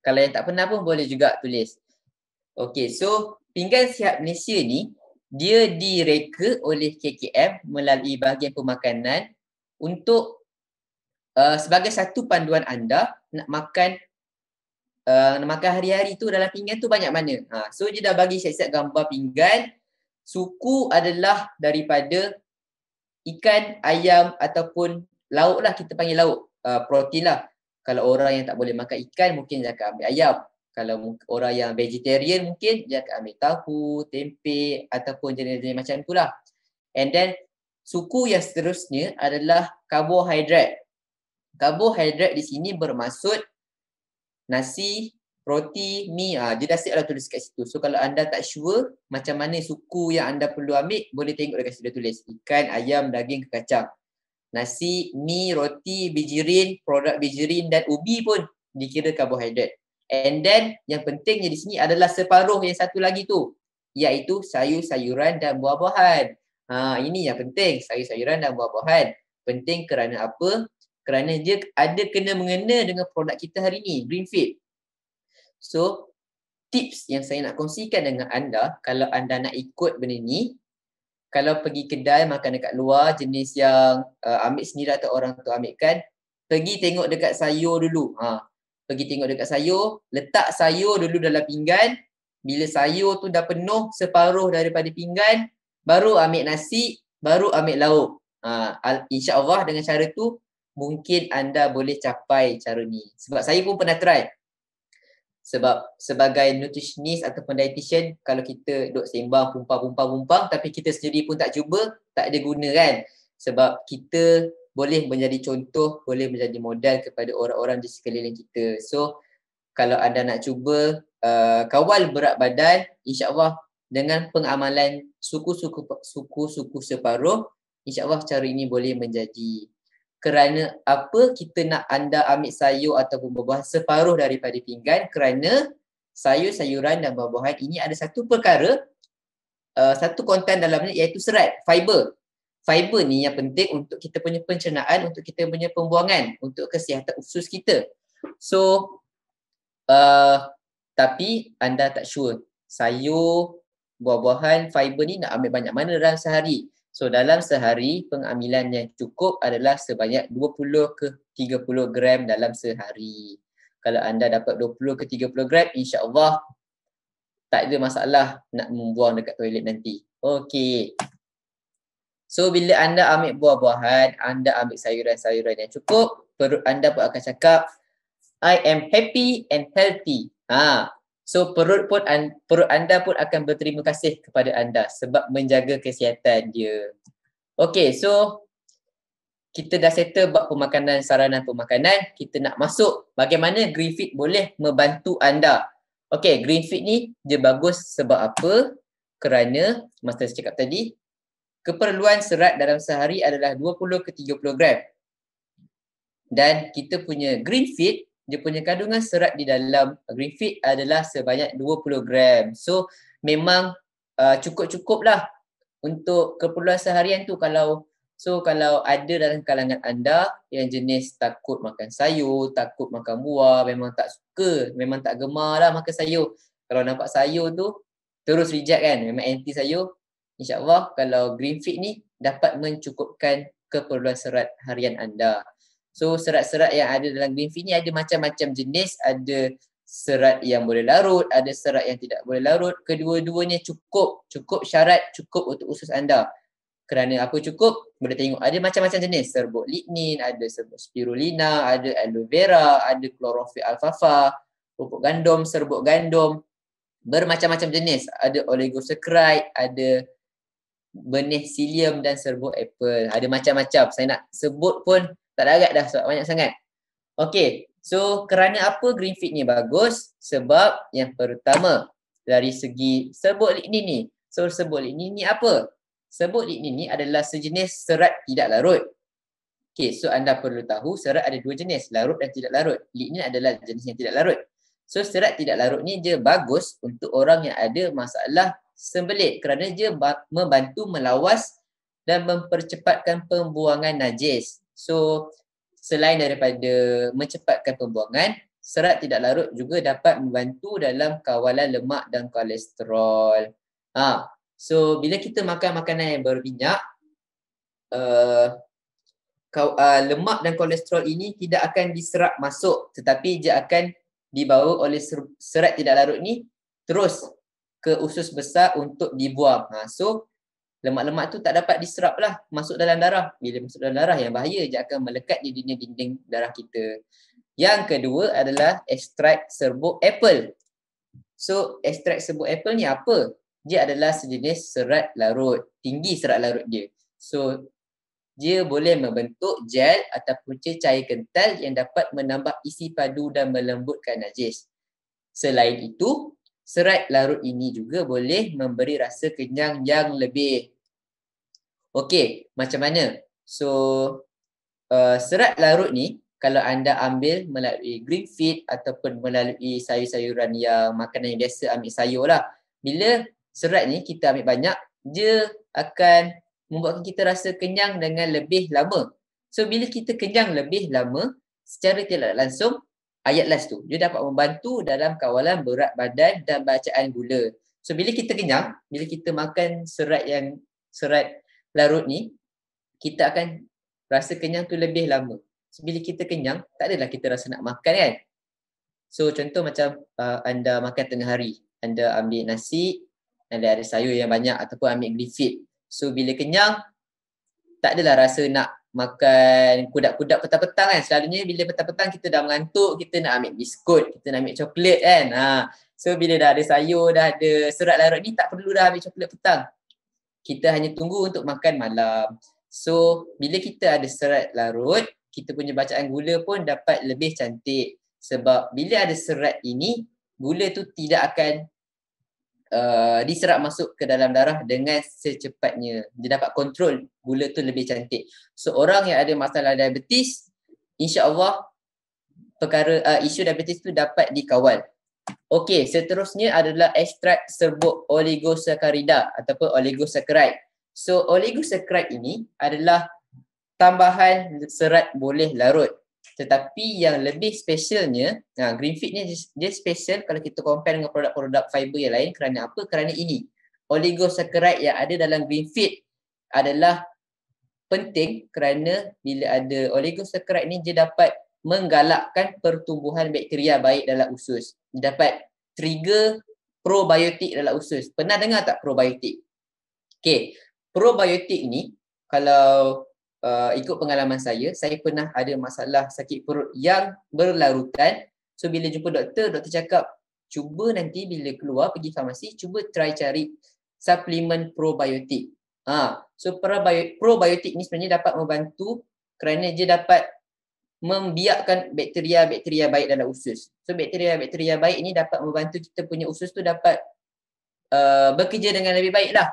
Kalau yang tak pernah pun boleh juga tulis. Okay, so pinggan sihat Malaysia ni dia direka oleh KKM melalui bahagian pemakanan untuk Eh, sebagai satu panduan anda nak makan uh, nak makan hari-hari tu dalam pinggan tu banyak mana. Ha, so dia dah bagi siap-siap gambar pinggan. Suku adalah daripada ikan, ayam ataupun lauk lah kita panggil lauk. Uh, protein lah. Kalau orang yang tak boleh makan ikan mungkin dia akan ambil ayam. Kalau orang yang vegetarian mungkin dia akan ambil tahu, tempe ataupun jenis-jenis macam lah. And then suku yang seterusnya adalah karbohidrat. Karbohidrat di sini bermaksud nasi, roti, mi. Ha, dia dah siap lah tulis kat situ. So kalau anda tak sure macam mana suku yang anda perlu ambil, boleh tengok dekat situ dia tulis. Ikan, ayam, daging, kacang. Nasi, mi, roti, bijirin, produk bijirin dan ubi pun dikira karbohidrat. And then yang pentingnya di sini adalah separuh yang satu lagi tu iaitu sayur-sayuran dan buah-buahan. Ha, ini yang penting, sayur-sayuran dan buah-buahan. Penting kerana apa? kerana dia ada kena mengena dengan produk kita hari ini, Greenfield. So, tips yang saya nak kongsikan dengan anda kalau anda nak ikut benda ni, kalau pergi kedai makan dekat luar jenis yang uh, ambil sendiri atau orang tu ambilkan, pergi tengok dekat sayur dulu. Ha. Pergi tengok dekat sayur, letak sayur dulu dalam pinggan. Bila sayur tu dah penuh separuh daripada pinggan, baru ambil nasi, baru ambil lauk. Ha. Insya Allah dengan cara tu mungkin anda boleh capai cara ni. Sebab saya pun pernah try. Sebab sebagai nutritionist ataupun dietitian, kalau kita duduk sembang, pumpang, pumpang, pumpang tapi kita sendiri pun tak cuba, tak ada guna kan. Sebab kita boleh menjadi contoh, boleh menjadi modal kepada orang-orang di sekeliling kita. So, kalau anda nak cuba uh, kawal berat badan, insya Allah dengan pengamalan suku-suku suku-suku separuh, insya Allah cara ini boleh menjadi kerana apa kita nak anda ambil sayur ataupun buah-buahan separuh daripada pinggan kerana sayur-sayuran dan buah-buahan ini ada satu perkara uh, satu konten dalamnya iaitu serat, fiber fiber ni yang penting untuk kita punya pencernaan, untuk kita punya pembuangan untuk kesihatan usus kita so uh, tapi anda tak sure sayur, buah-buahan, fiber ni nak ambil banyak mana dalam sehari So dalam sehari pengambilan yang cukup adalah sebanyak 20 ke 30 gram dalam sehari. Kalau anda dapat 20 ke 30 gram insya-Allah tak ada masalah nak membuang dekat toilet nanti. Okay. So bila anda ambil buah-buahan, anda ambil sayuran-sayuran yang cukup, perut anda pun akan cakap I am happy and healthy. Ha, So perut pun perut anda pun akan berterima kasih kepada anda sebab menjaga kesihatan dia. Okay, so kita dah settle bab pemakanan, saranan pemakanan. Kita nak masuk bagaimana GreenFit boleh membantu anda. Okay, GreenFit ni dia bagus sebab apa? Kerana, Master cakap tadi, keperluan serat dalam sehari adalah 20 ke 30 gram. Dan kita punya GreenFit dia punya kandungan serat di dalam green feed adalah sebanyak 20 gram. So memang uh, cukup-cukup lah untuk keperluan seharian tu kalau so kalau ada dalam kalangan anda yang jenis takut makan sayur, takut makan buah, memang tak suka, memang tak gemar lah makan sayur. Kalau nampak sayur tu terus reject kan, memang anti sayur. InsyaAllah kalau green feed ni dapat mencukupkan keperluan serat harian anda. So serat-serat yang ada dalam green fee ni ada macam-macam jenis, ada serat yang boleh larut, ada serat yang tidak boleh larut. Kedua-duanya cukup, cukup syarat, cukup untuk usus anda. Kerana apa cukup? Boleh tengok ada macam-macam jenis, serbuk lignin, ada serbuk spirulina, ada aloe vera, ada chlorophyll alfalfa, pupuk gandum, serbuk gandum. Bermacam-macam jenis, ada oligosaccharide, ada benih psyllium dan serbuk apple. Ada macam-macam. Saya nak sebut pun tak ada agak dah sebab banyak sangat. Okey, so kerana apa green fit ni bagus? Sebab yang pertama dari segi serbuk lignin ni. So serbuk lignin ni apa? Serbuk lignin ni adalah sejenis serat tidak larut. Okey, so anda perlu tahu serat ada dua jenis, larut dan tidak larut. Lignin adalah jenis yang tidak larut. So serat tidak larut ni dia bagus untuk orang yang ada masalah sembelit kerana dia membantu melawas dan mempercepatkan pembuangan najis. So selain daripada mencepatkan pembuangan, serat tidak larut juga dapat membantu dalam kawalan lemak dan kolesterol. Ha. So bila kita makan makanan yang berminyak, uh, eh, kaw- uh, eh, lemak dan kolesterol ini tidak akan diserap masuk tetapi dia akan dibawa oleh serat tidak larut ni terus ke usus besar untuk dibuang. Ha. So lemak-lemak tu tak dapat diserap lah masuk dalam darah. Bila masuk dalam darah yang bahaya dia akan melekat di dinding-dinding darah kita. Yang kedua adalah ekstrak serbuk apple. So ekstrak serbuk apple ni apa? Dia adalah sejenis serat larut. Tinggi serat larut dia. So dia boleh membentuk gel atau ataupun cair kental yang dapat menambah isi padu dan melembutkan najis. Selain itu, serat larut ini juga boleh memberi rasa kenyang yang lebih. Okey, macam mana? So, uh, serat larut ni kalau anda ambil melalui green feed ataupun melalui sayur-sayuran yang makanan yang biasa ambil sayur lah. Bila serat ni kita ambil banyak, dia akan membuatkan kita rasa kenyang dengan lebih lama. So, bila kita kenyang lebih lama, secara tidak langsung, ayat last tu, dia dapat membantu dalam kawalan berat badan dan bacaan gula. So, bila kita kenyang, bila kita makan serat yang serat larut ni kita akan rasa kenyang tu lebih lama. So, bila kita kenyang, tak adalah kita rasa nak makan kan. So contoh macam uh, anda makan tengah hari, anda ambil nasi, anda ada sayur yang banyak ataupun ambil glifit. So bila kenyang, tak adalah rasa nak makan kudak-kudak petang-petang kan. Selalunya bila petang-petang kita dah mengantuk, kita nak ambil biskut, kita nak ambil coklat kan. Ha. So bila dah ada sayur, dah ada serat larut ni, tak perlu dah ambil coklat petang kita hanya tunggu untuk makan malam. So, bila kita ada serat larut, kita punya bacaan gula pun dapat lebih cantik. Sebab bila ada serat ini, gula tu tidak akan uh, diserap masuk ke dalam darah dengan secepatnya. Dia dapat kontrol gula tu lebih cantik. So, orang yang ada masalah diabetes, insyaAllah perkara uh, isu diabetes tu dapat dikawal Okey, seterusnya adalah ekstrak serbuk oligosakarida ataupun oligosakarida. So oligosakarida ini adalah tambahan serat boleh larut. Tetapi yang lebih specialnya, nah, ha, green fit ni dia special kalau kita compare dengan produk-produk fiber yang lain kerana apa? Kerana ini. Oligosakarida yang ada dalam green fit adalah penting kerana bila ada oligosakarida ni dia dapat menggalakkan pertumbuhan bakteria baik dalam usus. Dapat trigger probiotik dalam usus. Pernah dengar tak probiotik? Okay, probiotik ni kalau uh, ikut pengalaman saya, saya pernah ada masalah sakit perut yang berlarutan. So bila jumpa doktor, doktor cakap cuba nanti bila keluar pergi farmasi, cuba try cari suplemen probiotik. Ha. So probiotik ni sebenarnya dapat membantu kerana dia dapat Membiakkan bakteria-bakteria baik dalam usus. So bakteria-bakteria baik ini dapat membantu kita punya usus tu dapat uh, bekerja dengan lebih baik lah.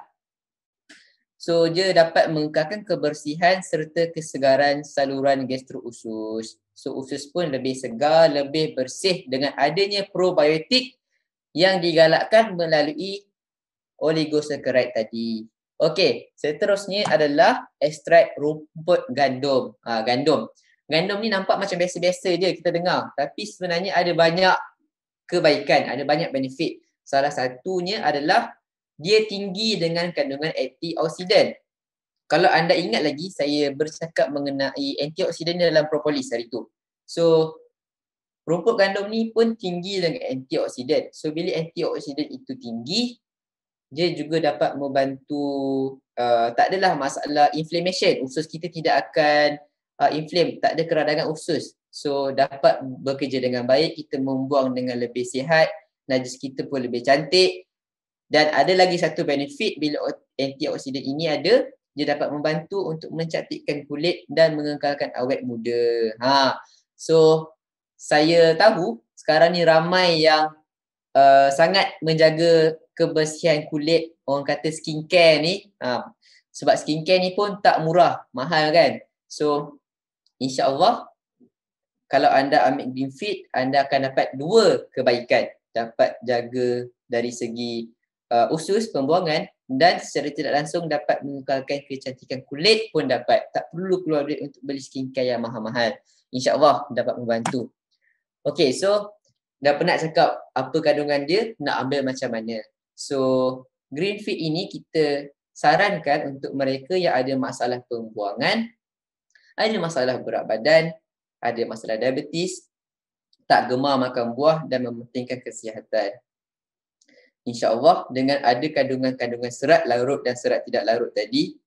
So dia dapat mengekalkan kebersihan serta kesegaran saluran gastro usus. So usus pun lebih segar, lebih bersih dengan adanya probiotik yang digalakkan melalui oligosaccharide tadi. Okey, seterusnya adalah ekstrak rumput gandum. Ah ha, gandum random ni nampak macam biasa-biasa je kita dengar tapi sebenarnya ada banyak kebaikan ada banyak benefit salah satunya adalah dia tinggi dengan kandungan antioksidan kalau anda ingat lagi saya bercakap mengenai antioksidan dalam propolis hari tu so rumput gandum ni pun tinggi dengan antioksidan so bila antioksidan itu tinggi dia juga dapat membantu uh, tak adalah masalah inflammation usus kita tidak akan uh, ah, inflamed, tak ada keradangan usus. So dapat bekerja dengan baik, kita membuang dengan lebih sihat, najis kita pun lebih cantik. Dan ada lagi satu benefit bila antioksidan ini ada, dia dapat membantu untuk mencantikkan kulit dan mengekalkan awet muda. Ha. So saya tahu sekarang ni ramai yang uh, sangat menjaga kebersihan kulit, orang kata skincare ni. Ha. Sebab skincare ni pun tak murah, mahal kan. So insyaAllah kalau anda ambil green feed, anda akan dapat dua kebaikan. Dapat jaga dari segi uh, usus, pembuangan dan secara tidak langsung dapat mengekalkan kecantikan kulit pun dapat. Tak perlu keluar duit untuk beli skincare yang mahal-mahal. InsyaAllah dapat membantu. Okay, so dah pernah cakap apa kandungan dia, nak ambil macam mana. So, green feed ini kita sarankan untuk mereka yang ada masalah pembuangan ada masalah berat badan, ada masalah diabetes, tak gemar makan buah dan mementingkan kesihatan. InsyaAllah dengan ada kandungan-kandungan serat larut dan serat tidak larut tadi,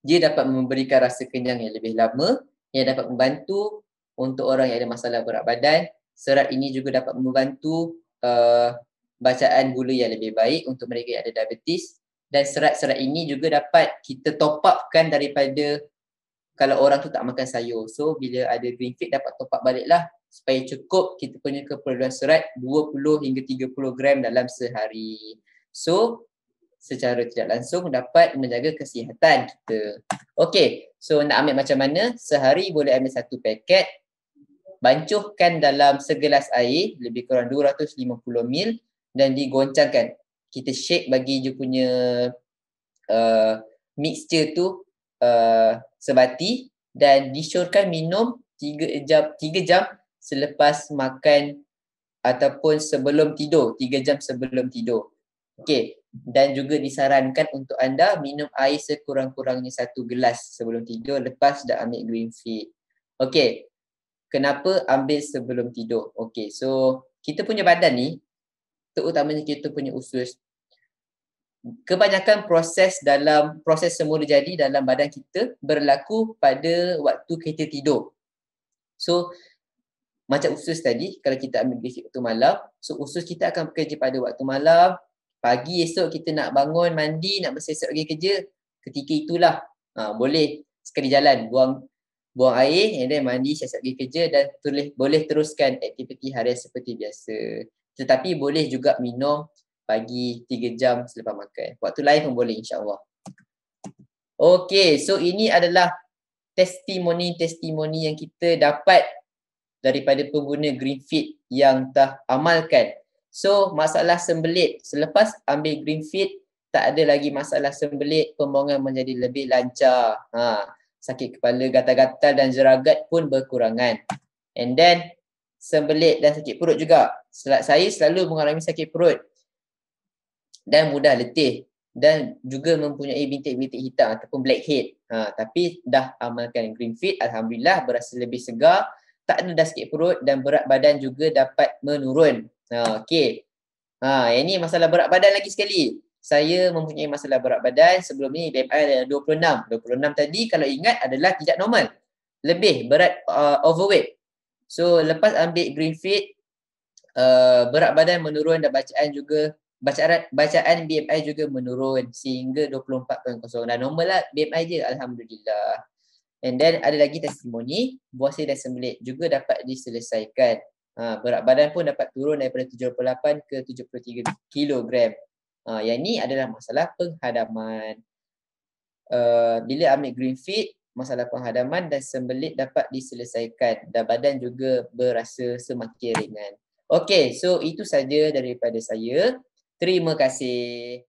dia dapat memberikan rasa kenyang yang lebih lama yang dapat membantu untuk orang yang ada masalah berat badan. Serat ini juga dapat membantu uh, bacaan gula yang lebih baik untuk mereka yang ada diabetes dan serat-serat ini juga dapat kita top upkan daripada kalau orang tu tak makan sayur. So bila ada green fit dapat top up lah supaya cukup kita punya keperluan serat 20 hingga 30 gram dalam sehari. So secara tidak langsung dapat menjaga kesihatan kita. Okay, so nak ambil macam mana? Sehari boleh ambil satu paket, bancuhkan dalam segelas air, lebih kurang 250 ml dan digoncangkan. Kita shake bagi dia punya uh, mixture tu Uh, sebati dan disyorkan minum 3 jam 3 jam selepas makan ataupun sebelum tidur 3 jam sebelum tidur. Okey dan juga disarankan untuk anda minum air sekurang-kurangnya satu gelas sebelum tidur lepas dah ambil green feed. Okey. Kenapa ambil sebelum tidur? Okey. So kita punya badan ni terutamanya kita punya usus kebanyakan proses dalam proses semula jadi dalam badan kita berlaku pada waktu kita tidur. So macam usus tadi kalau kita ambil grafik waktu malam, so usus kita akan bekerja pada waktu malam. Pagi esok kita nak bangun, mandi, nak bersiap pergi kerja, ketika itulah ha, boleh sekali jalan buang buang air and then mandi siap pergi kerja dan boleh boleh teruskan aktiviti harian seperti biasa. Tetapi boleh juga minum pagi 3 jam selepas makan. Waktu lain pun boleh insyaAllah. Okay, so ini adalah testimoni-testimoni yang kita dapat daripada pengguna GreenFit yang telah amalkan. So, masalah sembelit. Selepas ambil GreenFit, tak ada lagi masalah sembelit, pembuangan menjadi lebih lancar. Ha, sakit kepala gatal-gatal dan jeragat pun berkurangan. And then, sembelit dan sakit perut juga. Saya selalu mengalami sakit perut dan mudah letih dan juga mempunyai bintik-bintik hitam ataupun blackhead. Ha, tapi dah amalkan green fit, Alhamdulillah berasa lebih segar, tak ada dah sikit perut dan berat badan juga dapat menurun. Ha, okay. Ha, yang ni masalah berat badan lagi sekali. Saya mempunyai masalah berat badan sebelum ni BMI ada 26. 26 tadi kalau ingat adalah tidak normal. Lebih berat uh, overweight. So lepas ambil green fit, uh, berat badan menurun dan bacaan juga bacaan bacaan BMI juga menurun sehingga 24.0 dan normal lah BMI je alhamdulillah. And then ada lagi testimoni buah dan sembelit juga dapat diselesaikan. Ha, berat badan pun dapat turun daripada 78 ke 73 kilogram. Ha, yang ni adalah masalah penghadaman. Uh, bila ambil green fit, masalah penghadaman dan sembelit dapat diselesaikan dan badan juga berasa semakin ringan. Okay, so itu saja daripada saya. Terima kasih.